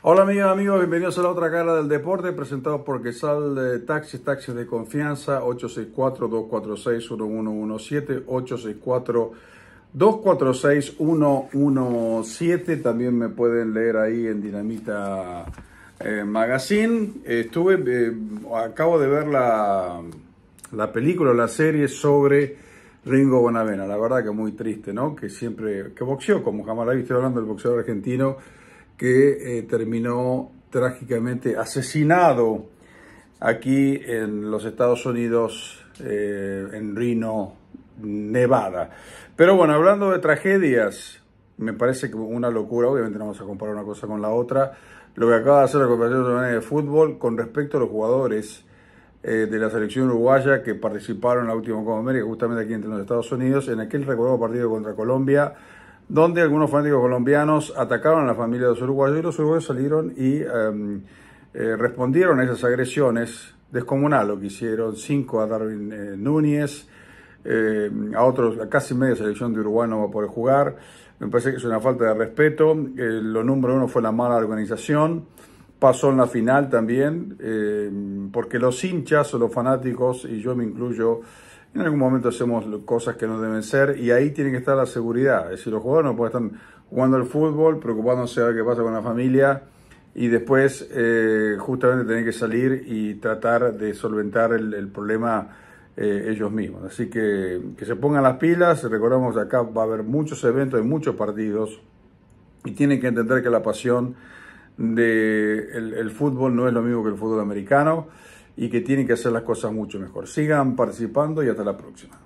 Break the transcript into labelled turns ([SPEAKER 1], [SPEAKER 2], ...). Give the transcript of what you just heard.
[SPEAKER 1] Hola amigos amigos, bienvenidos a la otra cara del deporte, presentado por Quesal de eh, Taxis, Taxis de Confianza, 864-246-1117, 864-246-117. También me pueden leer ahí en Dinamita eh, Magazine. Estuve, eh, acabo de ver la, película, la serie sobre Ringo Bonavena. La verdad que muy triste, ¿no? Que siempre, que boxeó, como jamás la he visto hablando del boxeador argentino que eh, terminó trágicamente asesinado aquí en los Estados Unidos, eh, en Reno, Nevada. Pero bueno, hablando de tragedias, me parece que una locura, obviamente no vamos a comparar una cosa con la otra, lo que acaba de hacer la Corporación de Fútbol con respecto a los jugadores eh, de la selección uruguaya que participaron en la última Copa América, justamente aquí entre los Estados Unidos, en aquel recordado partido contra Colombia, donde algunos fanáticos colombianos atacaron a la familia de los uruguayos y los uruguayos salieron y em, eh, respondieron a esas agresiones descomunal lo que hicieron cinco a Darwin eh, Núñez, em, a otros, a casi media selección de Uruguay no va a poder jugar. Me parece que es una falta de respeto. lo número uno fue la mala organización. Pasó en la final también, em, porque los hinchas o los fanáticos, y yo me incluyo, en algún momento hacemos cosas que no deben ser y ahí tiene que estar la seguridad. Es decir, los jugadores no pueden estar jugando al fútbol, preocupándose de qué pasa con la familia y después eh, justamente tener que salir y tratar de solventar el, problema eh, ellos mismos. Así que que se pongan las pilas, recordamos acá va a haber muchos eventos y muchos partidos y tienen que entender que la pasión del de el fútbol no es lo mismo que el fútbol americano y que tienen que hacer las cosas mucho mejor. Sigan participando y hasta la próxima.